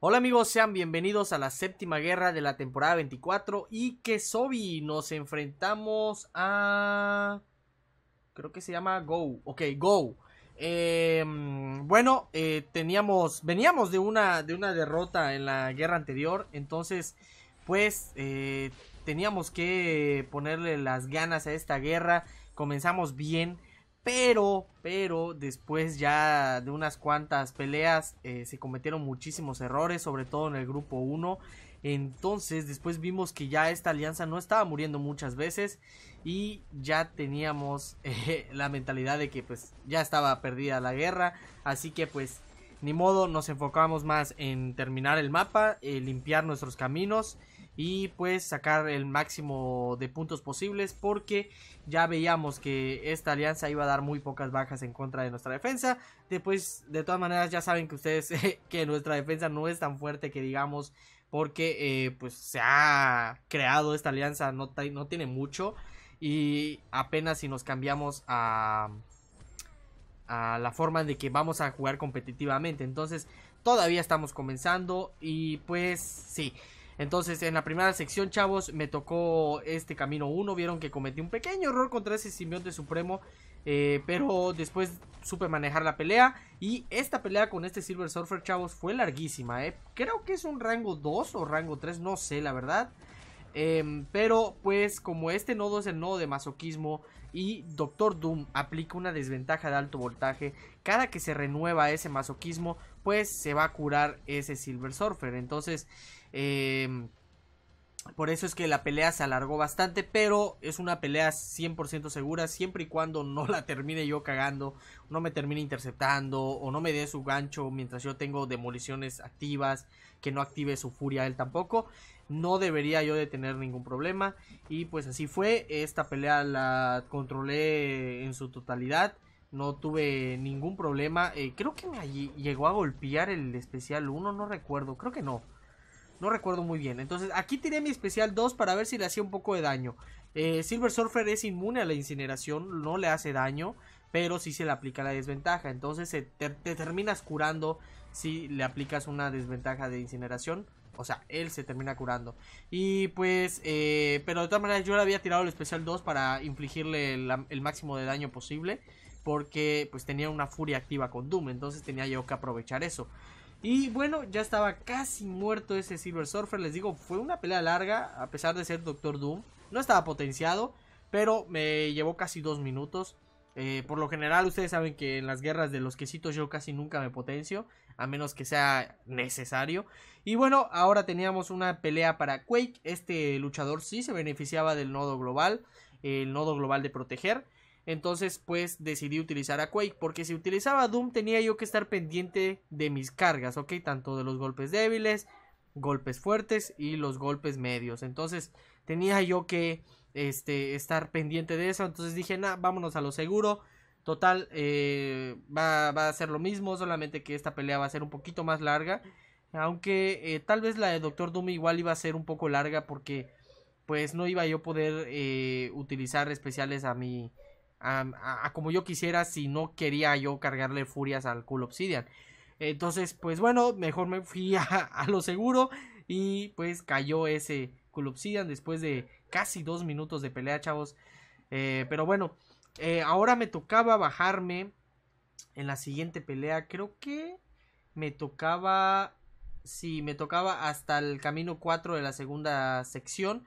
Hola amigos, sean bienvenidos a la séptima guerra de la temporada 24 y que Sobi nos enfrentamos a... Creo que se llama Go, ok, Go. Em, bueno, eh, teníamos, veníamos de una, de una derrota en la guerra anterior, entonces pues eh, teníamos que ponerle las ganas a esta guerra, comenzamos bien pero, pero después ya de unas cuantas peleas eh, se cometieron muchísimos errores, sobre todo en el grupo 1. Entonces después vimos que ya esta alianza no estaba muriendo muchas veces y ya teníamos eh, la mentalidad de que pues ya estaba perdida la guerra. Así que pues ni modo nos enfocamos más en terminar el mapa, eh, limpiar nuestros caminos y pues sacar el máximo de puntos posibles porque ya veíamos que esta alianza iba a dar muy pocas bajas en contra de nuestra defensa. Después, de todas maneras, ya saben que ustedes que nuestra defensa no es tan fuerte que digamos porque eh, pues se ha creado esta alianza, no, no tiene mucho y apenas si nos cambiamos a, a la forma de que vamos a jugar competitivamente. Entonces, todavía estamos comenzando y pues sí. Entonces, en la primera sección, chavos, me tocó este camino 1. Vieron que cometí un pequeño error contra ese simbionte supremo. Eh, pero después supe manejar la pelea. Y esta pelea con este Silver Surfer, chavos, fue larguísima. Eh. Creo que es un rango 2 o rango 3, no sé, la verdad. Em, pero pues como este nodo es el nodo de masoquismo, y Doctor Doom aplica una desventaja de alto voltaje, cada que se renueva ese masoquismo, pues se va a curar ese Silver Surfer. Entonces, em, por eso es que la pelea se alargó bastante, pero es una pelea 100% segura, siempre y cuando no la termine yo cagando, no me termine interceptando o no me dé su gancho mientras yo tengo demoliciones activas, que no active su furia él tampoco no debería yo de tener ningún problema. Y pues así fue, esta pelea la controlé en su totalidad, no tuve ningún problema. Eh, creo que me llegó a golpear el especial 1, no recuerdo, creo que no. No recuerdo muy bien. Entonces aquí tiré mi especial 2 para ver si le hacía un poco de daño. Eh, Silver Surfer es inmune a la incineración, no le hace daño, pero sí se le aplica la desventaja. Entonces te terminas curando si le aplicas una desventaja de incineración. O sea, él se termina curando. Y pues, eh, pero de todas maneras yo le había tirado el especial 2 para infligirle el, máximo de daño posible. Porque pues tenía una furia activa con Doom. Entonces tenía yo que aprovechar eso. Y bueno, ya estaba casi muerto ese Silver Surfer. Les digo, fue una pelea larga, a pesar de ser Doctor Doom. No estaba potenciado, pero me llevó casi dos minutos. Eh, por lo general, ustedes saben que en las guerras de los quesitos yo casi nunca me potencio a menos que sea necesario. Y bueno, ahora teníamos una pelea para Quake, este luchador sí se beneficiaba del nodo global, el nodo global de proteger. Entonces, pues decidí utilizar a Quake. Porque si utilizaba Doom, tenía yo que estar pendiente de mis cargas, ¿ok? Tanto de los golpes débiles, golpes fuertes y los golpes medios. Entonces, tenía yo que este, estar pendiente de eso. Entonces dije, vámonos a lo seguro. Total, eh, va, a ser lo mismo, solamente que esta pelea va a ser un poquito más larga. Aunque eh, tal vez la de Doctor Doom igual iba a ser un poco larga porque pues no iba yo a poder eh, utilizar especiales a mi... como yo quisiera si no quería yo cargarle furias al Cool Obsidian. Entonces, pues bueno, mejor me fui a, lo seguro y pues cayó ese Cool Obsidian después de casi dos minutos de pelea, chavos. pero bueno, eh, ahora me tocaba bajarme en la siguiente pelea. Creo que me tocaba... Sí, me tocaba hasta el camino 4 de la segunda sección.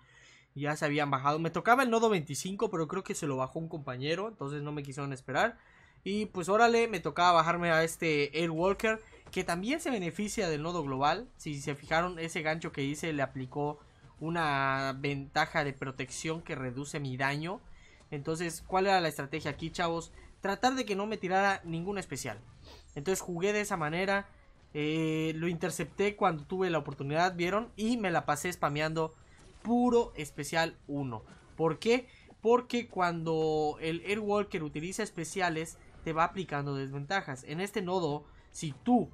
Ya se habían bajado. Me tocaba el nodo 25, pero creo que se lo bajó un compañero. Entonces no me quisieron esperar. Y pues órale, me tocaba bajarme a este Air Walker. Que también se beneficia del nodo global. Si se fijaron, ese gancho que hice le aplicó una ventaja de protección que reduce mi daño. Entonces, ¿cuál era la estrategia aquí, chavos? Tratar de que no me tirara ninguna especial. Entonces jugué de esa manera. Eh, lo intercepté cuando tuve la oportunidad, ¿vieron? Y me la pasé spameando puro especial 1. ¿Por qué? Porque cuando el Airwalker utiliza especiales, te va aplicando desventajas. En este nodo, si tú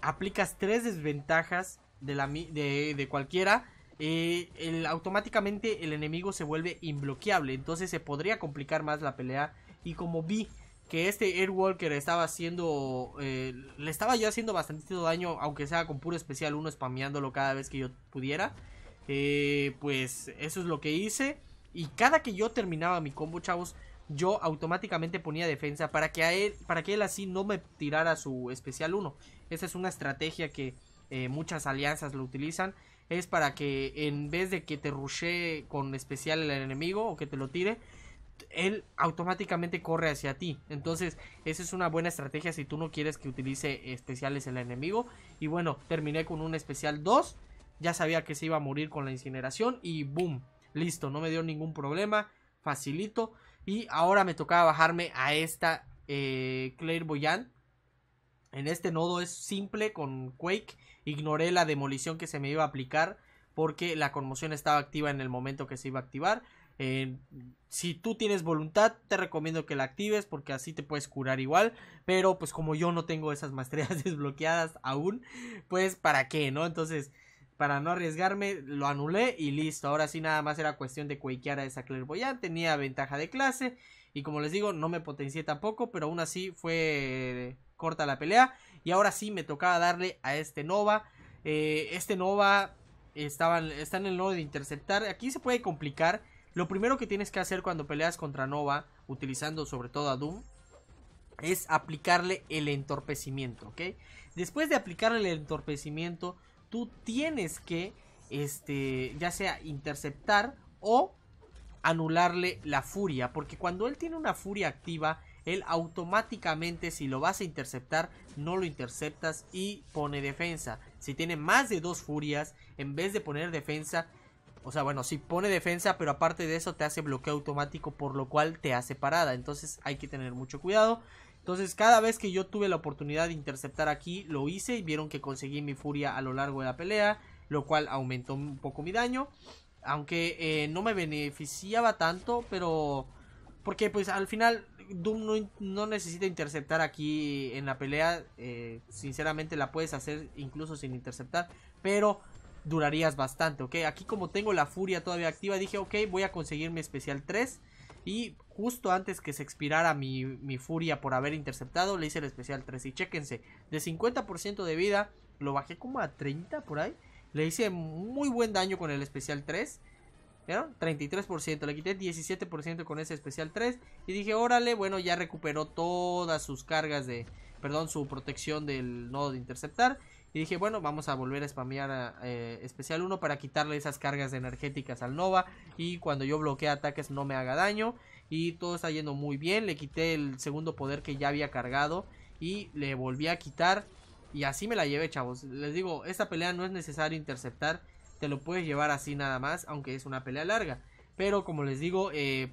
aplicas tres desventajas de, la, de, de cualquiera, eh, el, automáticamente el enemigo se vuelve Inbloqueable, Entonces se podría complicar más la pelea. Y como vi que este Airwalker estaba haciendo. Eh, le estaba yo haciendo bastante daño, aunque sea con puro especial uno spameándolo cada vez que yo pudiera. Eh, pues eso es lo que hice. Y cada que yo terminaba mi combo, chavos, yo automáticamente ponía defensa para que, a él, para que él así no me tirara su especial 1. Esa es una estrategia que muchas alianzas lo utilizan es para que en vez de que te rushe con especial el enemigo o que te lo tire, él automáticamente corre hacia ti. Entonces, esa es una buena estrategia si tú no quieres que utilice especiales el enemigo. Y bueno, terminé con un especial 2. Ya sabía que se iba a morir con la incineración y boom, listo, no me dio ningún problema, facilito. Y ahora me tocaba bajarme a esta eh, Clairvoyant en este nodo es simple con Quake. Ignoré la demolición que se me iba a aplicar porque la conmoción estaba activa en el momento que se iba a activar. Eh, si tú tienes voluntad, te recomiendo que la actives porque así te puedes curar igual. Pero pues como yo no tengo esas maestrías desbloqueadas aún, pues para qué, ¿no? Entonces, para no arriesgarme, lo anulé y listo. Ahora sí nada más era cuestión de Quakear a esa clairvoyante. Tenía ventaja de clase y como les digo, no me potencié tampoco, pero aún así fue corta la pelea. Y ahora sí me tocaba darle a este Nova. Eh, este Nova está en el nodo de interceptar. Aquí se puede complicar. Lo primero que tienes que hacer cuando peleas contra Nova, utilizando sobre todo a Doom, es aplicarle el entorpecimiento, ¿ok? Después de aplicarle el entorpecimiento, tú tienes que, este, ya sea interceptar o anularle la furia, porque cuando él tiene una furia activa, él automáticamente si lo vas a interceptar, no lo interceptas y pone defensa. Si tiene más de dos furias, en vez de poner defensa, o sea, bueno, sí pone defensa, pero aparte de eso te hace bloqueo automático, por lo cual te hace parada. Entonces hay que tener mucho cuidado. Entonces cada vez que yo tuve la oportunidad de interceptar aquí, lo hice y vieron que conseguí mi furia a lo largo de la pelea, lo cual aumentó un poco mi daño. Aunque eh, no me beneficiaba tanto, pero... Porque pues al final Doom no, necesita interceptar aquí en la pelea. Eh, sinceramente la puedes hacer incluso sin interceptar. Pero durarías bastante, ¿ok? Aquí como tengo la furia todavía activa, dije, ok, voy a conseguir mi especial 3. Y justo antes que se expirara mi, mi furia por haber interceptado, le hice el especial 3. Y chéquense, de 50% de vida, lo bajé como a 30 por ahí. Le hice muy buen daño con el especial 3. ¿Vieron? 33%. Le quité 17% con ese especial 3. Y dije, órale, bueno, ya recuperó todas sus cargas de... Perdón, su protección del nodo de interceptar. Y dije, bueno, vamos a volver a spamear a, eh, especial 1 para quitarle esas cargas energéticas al Nova. Y cuando yo bloquee ataques no me haga daño. Y todo está yendo muy bien. Le quité el segundo poder que ya había cargado. Y le volví a quitar. Y así me la llevé, chavos. Les digo, esta pelea no es necesario interceptar te lo puedes llevar así nada más, aunque es una pelea larga. Pero como les digo, eh,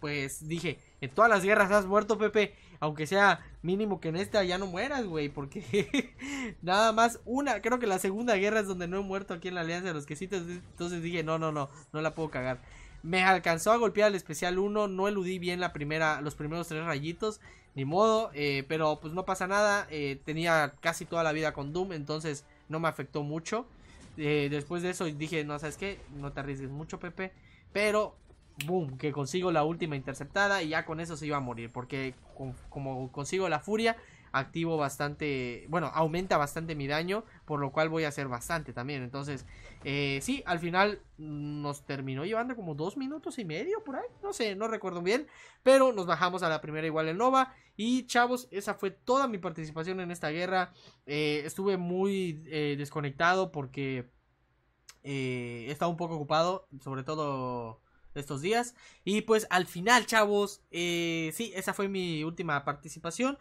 pues dije, en todas las guerras has muerto, Pepe. Aunque sea mínimo que en esta ya no mueras, güey. Porque nada más una, creo que la segunda guerra es donde no he muerto aquí en la Alianza de los Quesitos. Entonces dije, no, no, no, no la puedo cagar. Me alcanzó a golpear el especial 1, no eludí bien la primera, los primeros tres rayitos, ni modo, eh, pero pues no pasa nada, eh, tenía casi toda la vida con Doom, entonces no me afectó mucho. Eh, después de eso dije, no, ¿sabes qué? No te arriesgues mucho, Pepe. Pero, boom, que consigo la última interceptada y ya con eso se iba a morir. Porque como consigo la furia, activo bastante, bueno, aumenta bastante mi daño, por lo cual voy a hacer bastante también. Entonces, eh, sí, al final nos terminó llevando como dos minutos y medio por ahí, no sé, no recuerdo bien, pero nos bajamos a la primera igual en Nova. Y chavos, esa fue toda mi participación en esta guerra. Eh, estuve muy eh, desconectado porque he estado un poco ocupado, sobre todo estos días. Y pues al final, chavos, sí, esa fue mi última participación.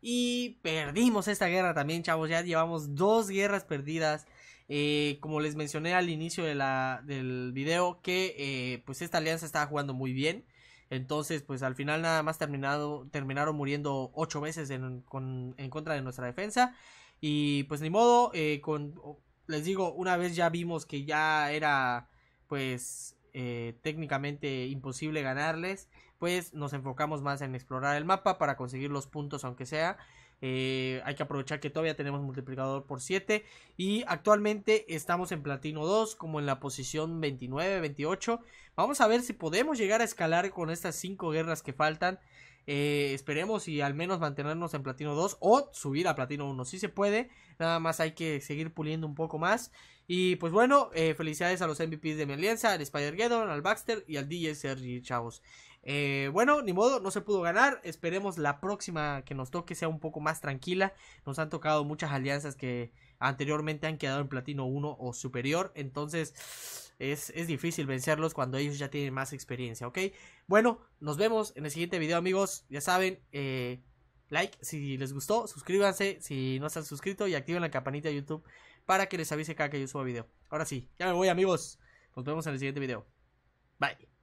Y perdimos esta guerra también, chavos. Ya llevamos dos guerras perdidas. Eh, como les mencioné al inicio del video, que eh, pues esta alianza estaba jugando muy bien. Entonces, pues al final nada más terminado, terminaron muriendo ocho veces en, contra de nuestra defensa. Y pues ni modo, eh, con, les digo, una vez ya vimos que ya era pues eh, técnicamente imposible ganarles, pues nos enfocamos más en explorar el mapa para conseguir los puntos aunque sea. Eh, hay que aprovechar que todavía tenemos multiplicador por 7 y actualmente estamos en platino 2 como en la posición 29, 28. Vamos a ver si podemos llegar a escalar con estas 5 guerras que faltan. Eh, esperemos y al menos mantenernos en platino 2 o subir a platino 1 si se puede. Nada más hay que seguir puliendo un poco más. Y pues bueno, eh, felicidades a los MVPs de mi alianza, al Spider-Geddon, al Baxter y al DJ Sergi, chavos. Eh, bueno, ni modo, no se pudo ganar. Esperemos la próxima que nos toque sea un poco más tranquila. Nos han tocado muchas alianzas que anteriormente han quedado en platino 1 o superior. Entonces, es, difícil vencerlos cuando ellos ya tienen más experiencia, ¿ok? Bueno, nos vemos en el siguiente video, amigos. Ya saben, eh, like si les gustó, suscríbanse si no están suscritos y activen la campanita de YouTube para que les avise cada que yo suba video. Ahora sí, ya me voy, amigos. Nos vemos en el siguiente video. Bye.